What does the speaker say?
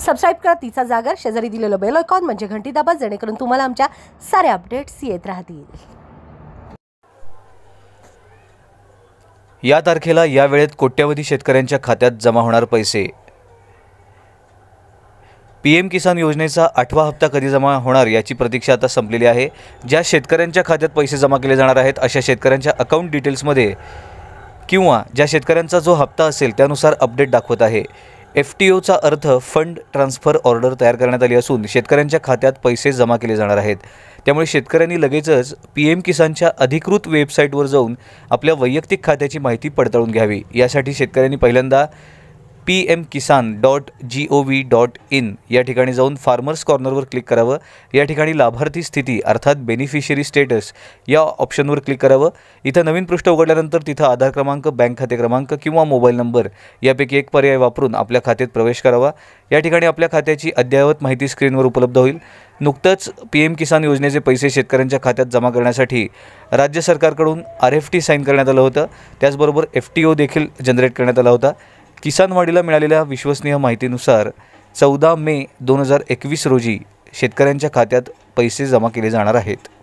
subscribe करा तिचा जागर शेजारी दिलेलं बेल आयकॉन म्हणजे घंटी दाबा जेणेकरून तुम्हाला आमच्या सारे अपडेट्स येत राहतील या तारखेला या वेळेत कोट्यवधी शेतकऱ्यांच्या खात्यात जमा होणार पैसे पीएम किसान योजनेचा आठवा हप्ता कधी जमा होणार याची प्रतीक्षा आता संपलेली आहे ज्या शेतकऱ्यांच्या खात्यात पैसे जमा केले जाणार आहेत अशा शेतकऱ्यांच्या अकाउंट डिटेल्समध्ये किंवा ज्या शेतकऱ्यांचा जो हप्ता असेल त्यानुसार अपडेट दाखवत आहे एफ टी ओचा अर्थ फंड ट्रान्सफर ऑर्डर तयार करण्यात आली असून शेतकऱ्यांच्या खात्यात पैसे जमा केले जाणार आहेत त्यामुळे शेतकऱ्यांनी लगेचच पी एम किसानच्या अधिकृत वेबसाईटवर जाऊन आपल्या वैयक्तिक खात्याची माहिती पडताळून घ्यावी यासाठी शेतकऱ्यांनी पहिल्यांदा P M Kisan dot G O V dot in या ठिकाणी जाऊन फार्मर्स कॉर्नरवर क्लिक करावं या ठिकाणी लाभार्थी स्थिती अर्थात बेनिफिशरी स्टेटस या ऑप्शनवर क्लिक करावं इथं नवीन पृष्ठ उघडल्यानंतर तिथं आधार क्रमांक बँक खाते क्रमांक किंवा मोबाईल नंबर यापैकी एक पर्याय वापरून आपल्या खात्यात प्रवेश करावा या ठिकाणी आपल्या खात्याची अद्ययावत माहिती स्क्रीनवर उपलब्ध होईल नुकतंच पी एम किसान योजनेचे पैसे शेतकऱ्यांच्या खात्यात जमा करण्यासाठी राज्य सरकारकडून आर एफ टी साईन करण्यात आलं होतं त्याचबरोबर एफ टी ओ देखील जनरेट करण्यात आला होता किसानवाडीला मिळालेल्या विश्वसनीय माहितीनुसार चौदा मे दोन हजार एकवीस रोजी शेतकऱ्यांच्या खात्यात पैसे जमा केले जाणार आहेत